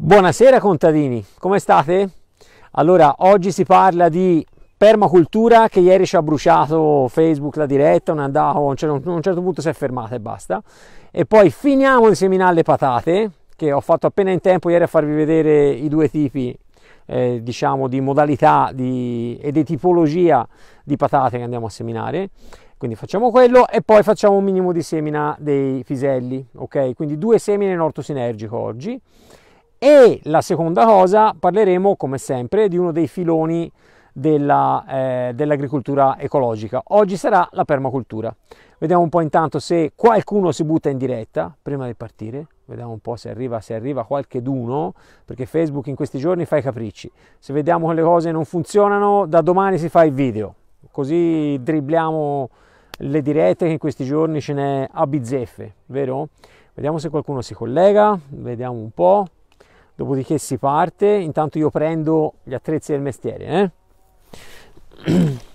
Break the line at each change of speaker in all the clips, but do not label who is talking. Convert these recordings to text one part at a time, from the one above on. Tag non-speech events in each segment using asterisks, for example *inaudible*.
Buonasera contadini, come state? Allora, oggi si parla di permacultura che ieri ci ha bruciato Facebook la diretta, non andavo, a un certo punto si è fermata e basta. E poi finiamo di seminare le patate, che ho fatto appena in tempo ieri a farvi vedere i due tipi, eh, diciamo, di modalità di, e di tipologia di patate che andiamo a seminare. Quindi facciamo quello e poi facciamo un minimo di semina dei piselli, ok? Quindi due semine in orto sinergico oggi e la seconda cosa, parleremo come sempre di uno dei filoni della, eh, dell'agricoltura ecologica. Oggi sarà la permacultura. Vediamo un po' intanto se qualcuno si butta in diretta prima di partire. Vediamo un po' se arriva, se arriva qualche d'uno, perché Facebook in questi giorni fa i capricci. Se vediamo che le cose non funzionano, da domani si fa il video. Così dribbliamo le dirette che in questi giorni ce n'è a bizzeffe, vero? Vediamo se qualcuno si collega, vediamo un po' dopodiché si parte, intanto io prendo gli attrezzi del mestiere. Eh? *clears throat*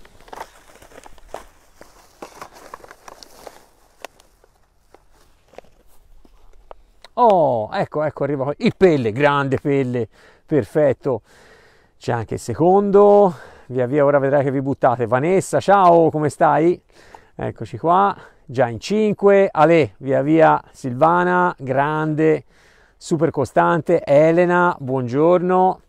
Oh, ecco, ecco, arriva qua. il pelle, grande pelle, perfetto. C'è anche il secondo, via via, ora vedrai che vi buttate. Vanessa, ciao, come stai? Eccoci qua, già in 5. Ale, via via, Silvana, grande super costante. Elena, buongiorno.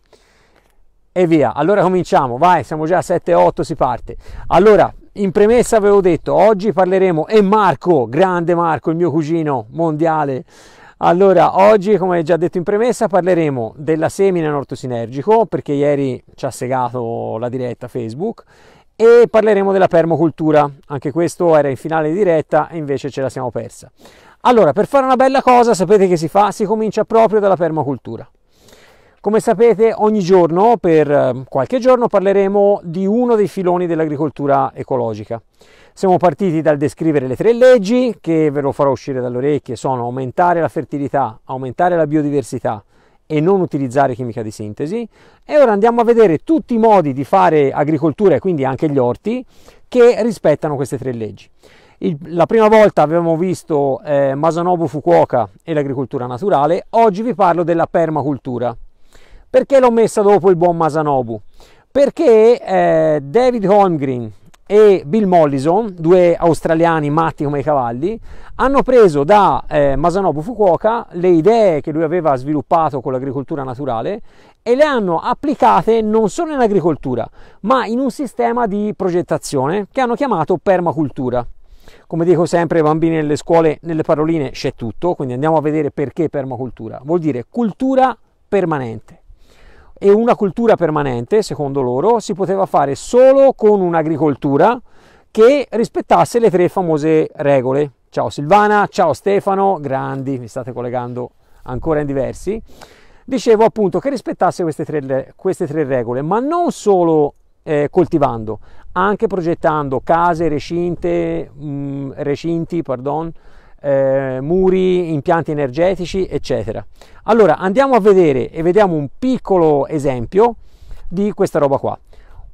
E via. Allora cominciamo, vai, siamo già a 7-8, si parte. Allora, in premessa avevo detto, oggi parleremo, e Marco, grande Marco, il mio cugino mondiale, allora, oggi, come già detto in premessa, parleremo della semina in orto sinergico, perché ieri ci ha segato la diretta Facebook, e parleremo della permocultura, anche questo era in finale di diretta e invece ce la siamo persa. Allora, per fare una bella cosa, sapete che si fa? Si comincia proprio dalla permacultura. Come sapete, ogni giorno, per ehm, qualche giorno, parleremo di uno dei filoni dell'agricoltura ecologica. Siamo partiti dal descrivere le tre leggi, che ve lo farò uscire dalle orecchie, sono aumentare la fertilità, aumentare la biodiversità e non utilizzare chimica di sintesi. E ora andiamo a vedere tutti i modi di fare agricoltura e quindi anche gli orti che rispettano queste tre leggi. Il, la prima volta abbiamo visto eh, Masanobu Fukuoka e l'agricoltura naturale, oggi vi parlo della permacultura. Perché l'ho messa dopo il buon Masanobu? Perché eh, David Holmgren e Bill Mollison, due australiani matti come i cavalli, hanno preso da eh, Masanobu Fukuoka le idee che lui aveva sviluppato con l'agricoltura naturale e le hanno applicate non solo in agricoltura, ma in un sistema di progettazione che hanno chiamato permacultura. Come dico sempre ai bambini nelle scuole, nelle paroline c'è tutto, quindi andiamo a vedere perché permacultura. Vuol dire cultura permanente. E una cultura permanente, secondo loro, si poteva fare solo con un'agricoltura che rispettasse le tre famose regole. Ciao Silvana, ciao Stefano, grandi, mi state collegando ancora in diversi. Dicevo appunto che rispettasse queste tre, queste tre regole, ma non solo eh, coltivando, anche progettando case, recinte, mh, mm, recinti, pardon, eh, muri, impianti energetici, eccetera. Allora andiamo a vedere e vediamo un piccolo esempio di questa roba qua.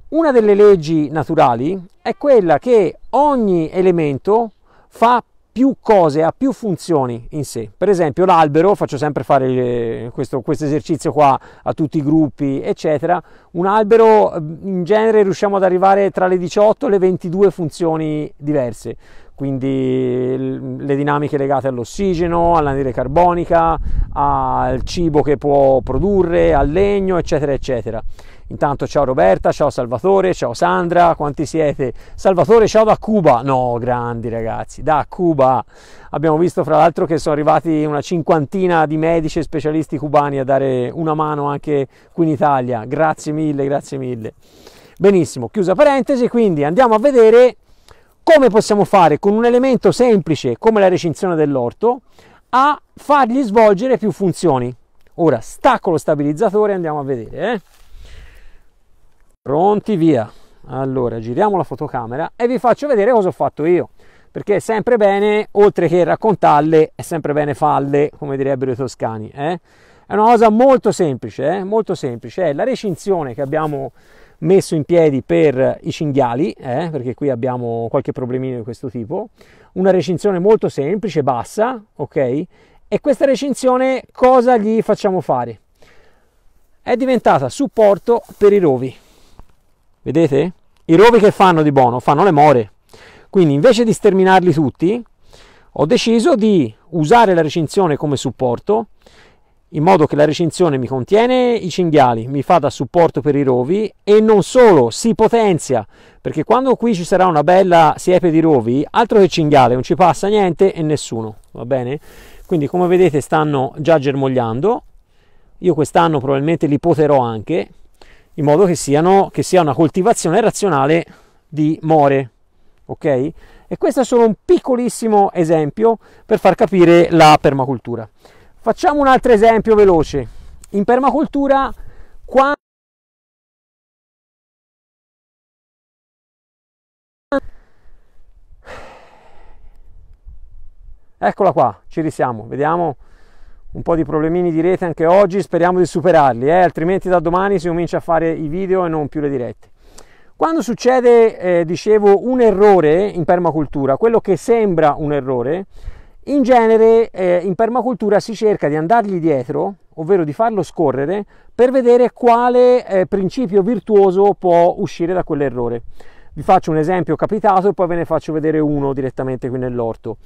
Una delle leggi naturali è quella che ogni elemento fa più cose, ha più funzioni in sé. Per esempio l'albero, faccio sempre fare eh, questo, questo esercizio qua a tutti i gruppi, eccetera. Un albero mm, in genere riusciamo ad arrivare tra le 18 e le 22 funzioni diverse quindi le dinamiche legate all'ossigeno, all'anidride carbonica, al cibo che può produrre, al legno, eccetera, eccetera. Intanto ciao Roberta, ciao Salvatore, ciao Sandra, quanti siete? Salvatore, ciao da Cuba. No, grandi ragazzi, da Cuba. Abbiamo visto fra l'altro che sono arrivati una cinquantina di medici e specialisti cubani a dare una mano anche qui in Italia. Grazie mille, grazie mille. Benissimo, chiusa parentesi, quindi andiamo a vedere come possiamo fare con un elemento semplice come la recinzione dell'orto a fargli svolgere più funzioni. Ora stacco lo stabilizzatore e andiamo a vedere. Eh? Pronti via. Allora giriamo la fotocamera e vi faccio vedere cosa ho fatto io. Perché è sempre bene, oltre che raccontarle, è sempre bene farle, come direbbero i toscani. Eh? È una cosa molto semplice, eh? molto semplice. È la recinzione che abbiamo messo in piedi per i cinghiali, eh, perché qui abbiamo qualche problemino di questo tipo, una recinzione molto semplice, bassa, ok? E questa recinzione cosa gli facciamo fare? È diventata supporto per i rovi. Vedete? I rovi che fanno di buono? Fanno le more. Quindi invece di sterminarli tutti, ho deciso di usare la recinzione come supporto in modo che la recinzione mi contiene i cinghiali, mi fa da supporto per i rovi e non solo, si potenzia, perché quando qui ci sarà una bella siepe di rovi, altro che cinghiale, non ci passa niente e nessuno, va bene? Quindi come vedete stanno già germogliando, io quest'anno probabilmente li poterò anche, in modo che, siano, che sia una coltivazione razionale di more, ok? E questo è solo un piccolissimo esempio per far capire la permacultura. Facciamo un altro esempio veloce. In permacultura, quando Eccola qua, ci risiamo, vediamo un po' di problemini di rete anche oggi, speriamo di superarli, eh? altrimenti da domani si comincia a fare i video e non più le dirette. Quando succede, eh, dicevo, un errore in permacultura, quello che sembra un errore, in genere eh, in permacultura si cerca di andargli dietro, ovvero di farlo scorrere, per vedere quale eh, principio virtuoso può uscire da quell'errore. Vi faccio un esempio capitato e poi ve ne faccio vedere uno direttamente qui nell'orto.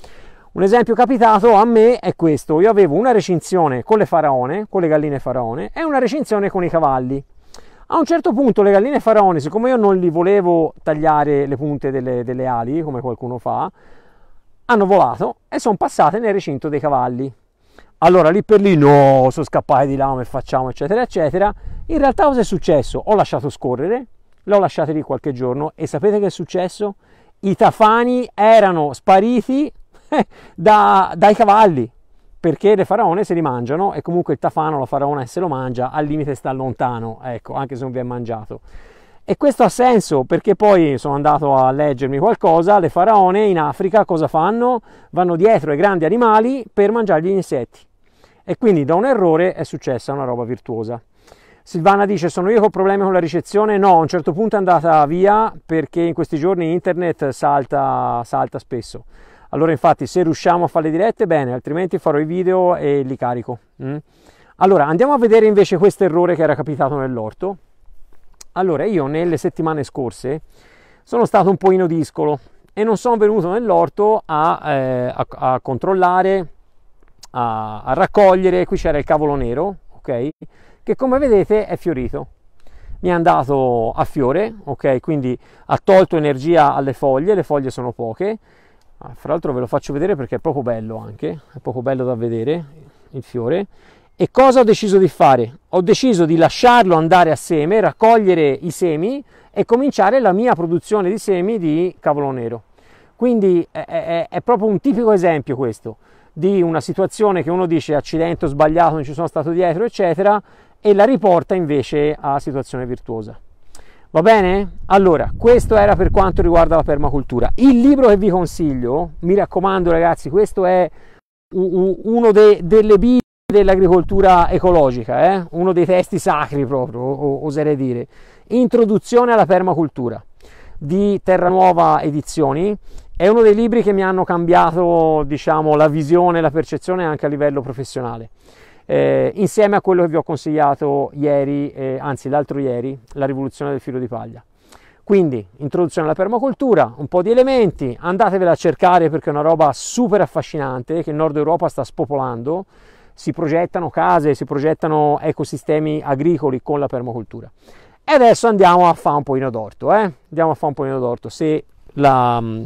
Un esempio capitato a me è questo, io avevo una recinzione con le faraone, con le galline faraone e una recinzione con i cavalli. A un certo punto le galline faraone, siccome io non li volevo tagliare le punte delle, delle ali come qualcuno fa, hanno volato e sono passate nel recinto dei cavalli. Allora lì per lì no, sono scappate di là, come facciamo, eccetera, eccetera. In realtà cosa è successo? Ho lasciato scorrere, l'ho lasciata lì qualche giorno e sapete che è successo? I tafani erano spariti *laughs* da, dai cavalli perché le faraone se li mangiano e comunque il tafano, la faraona se lo mangia, al limite sta lontano, ecco, anche se non vi è mangiato. E questo ha senso perché poi sono andato a leggermi qualcosa, le faraone in Africa cosa fanno? Vanno dietro ai grandi animali per mangiare gli insetti. E quindi da un errore è successa una roba virtuosa. Silvana dice sono io che ho problemi con la ricezione? No, a un certo punto è andata via perché in questi giorni internet salta, salta spesso. Allora infatti se riusciamo a fare le dirette bene, altrimenti farò i video e li carico. Mm? Allora andiamo a vedere invece questo errore che era capitato nell'orto allora, io nelle settimane scorse sono stato un po' discolo e non sono venuto nell'orto a, eh, a, a controllare, a, a, raccogliere. Qui c'era il cavolo nero, ok? Che come vedete è fiorito. Mi è andato a fiore, ok? Quindi ha tolto energia alle foglie, le foglie sono poche. Ah, fra l'altro ve lo faccio vedere perché è proprio bello anche, è proprio bello da vedere il fiore e cosa ho deciso di fare? Ho deciso di lasciarlo andare a seme, raccogliere i semi e cominciare la mia produzione di semi di cavolo nero. Quindi è, è, è proprio un tipico esempio questo di una situazione che uno dice accidente, ho sbagliato, non ci sono stato dietro, eccetera, e la riporta invece a situazione virtuosa. Va bene? Allora, questo era per quanto riguarda la permacultura. Il libro che vi consiglio, mi raccomando ragazzi, questo è uno de, delle Bibbie dell'agricoltura ecologica, eh? uno dei testi sacri proprio, oserei dire. Introduzione alla permacultura di Terranuova Edizioni. È uno dei libri che mi hanno cambiato diciamo, la visione, la percezione anche a livello professionale. Eh, insieme a quello che vi ho consigliato ieri, eh, anzi l'altro ieri, La rivoluzione del filo di paglia. Quindi, introduzione alla permacultura, un po' di elementi, andatevela a cercare perché è una roba super affascinante che il Nord Europa sta spopolando si progettano case, si progettano ecosistemi agricoli con la permacultura. E adesso andiamo a fare un po' d'orto, eh? andiamo a fare un po' d'orto se la, mm,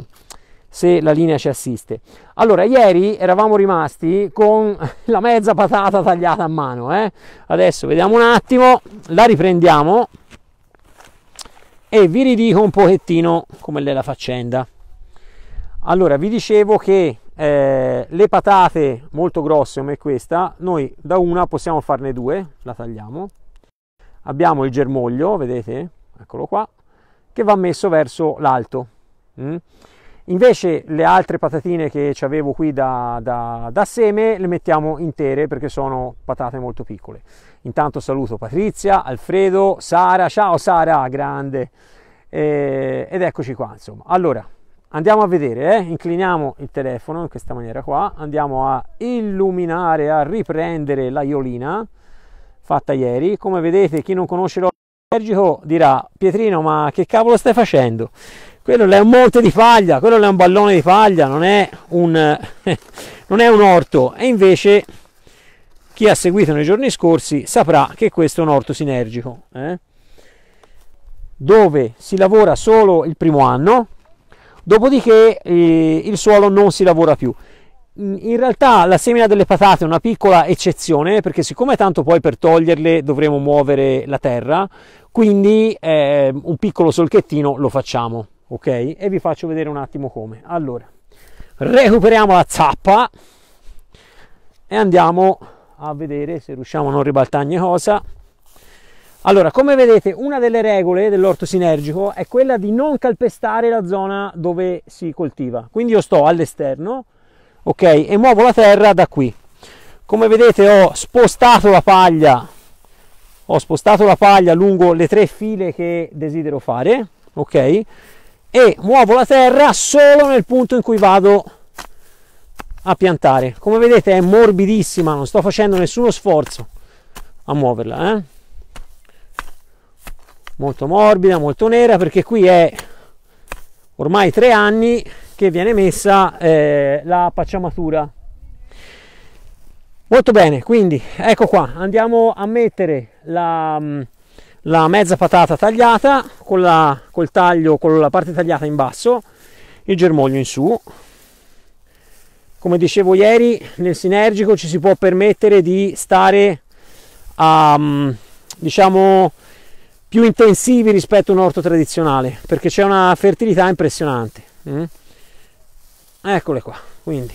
se la linea ci assiste. Allora, ieri eravamo rimasti con *laughs* la mezza patata tagliata a mano, eh? adesso vediamo un attimo, la riprendiamo e vi ridico un pochettino come l'è la faccenda. Allora, vi dicevo che eh, le patate molto grosse come questa, noi da una possiamo farne due, la tagliamo. Abbiamo il germoglio, vedete? Eccolo qua, che va messo verso l'alto. Mm? Invece le altre patatine che ci avevo qui da, da, da, seme le mettiamo intere perché sono patate molto piccole. Intanto saluto Patrizia, Alfredo, Sara, ciao Sara, grande. Eh, ed eccoci qua insomma. Allora, andiamo a vedere, eh? incliniamo il telefono in questa maniera qua, andiamo a illuminare, a riprendere la iolina fatta ieri, come vedete chi non conosce l'olio allergico dirà Pietrino ma che cavolo stai facendo? Quello è un monte di paglia, quello è un ballone di paglia, non è un, *laughs* non è un orto e invece chi ha seguito nei giorni scorsi saprà che questo è un orto sinergico eh? dove si lavora solo il primo anno dopodiché eh, il suolo non si lavora più. Mm, in realtà la semina delle patate è una piccola eccezione perché siccome tanto poi per toglierle dovremo muovere la terra, quindi eh, un piccolo solchettino lo facciamo, ok? E vi faccio vedere un attimo come. Allora, recuperiamo la zappa e andiamo a vedere se riusciamo a non ribaltare cosa. Allora, come vedete, una delle regole dell'orto sinergico è quella di non calpestare la zona dove si coltiva. Quindi io sto all'esterno, ok, e muovo la terra da qui. Come vedete ho spostato la paglia, ho spostato la paglia lungo le tre file che desidero fare, ok, e muovo la terra solo nel punto in cui vado a piantare. Come vedete è morbidissima, non sto facendo nessuno sforzo a muoverla, eh? molto morbida, molto nera, perché qui è ormai tre anni che viene messa eh, la pacciamatura. Molto bene, quindi ecco qua, andiamo a mettere la, mm, la mezza patata tagliata con la, col taglio, con la parte tagliata in basso, il germoglio in su. Come dicevo ieri, nel sinergico ci si può permettere di stare a, mm, diciamo, più intensivi rispetto a un orto tradizionale perché c'è una fertilità impressionante mm? eccole qua quindi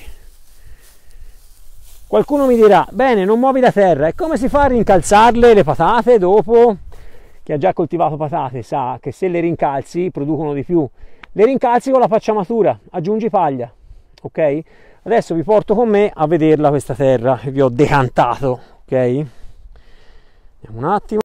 qualcuno mi dirà bene non muovi la terra e come si fa a rincalzarle le patate dopo chi ha già coltivato patate sa che se le rincalzi producono di più le rincalzi con la faccia matura aggiungi paglia ok adesso vi porto con me a vederla questa terra che vi ho decantato ok un attimo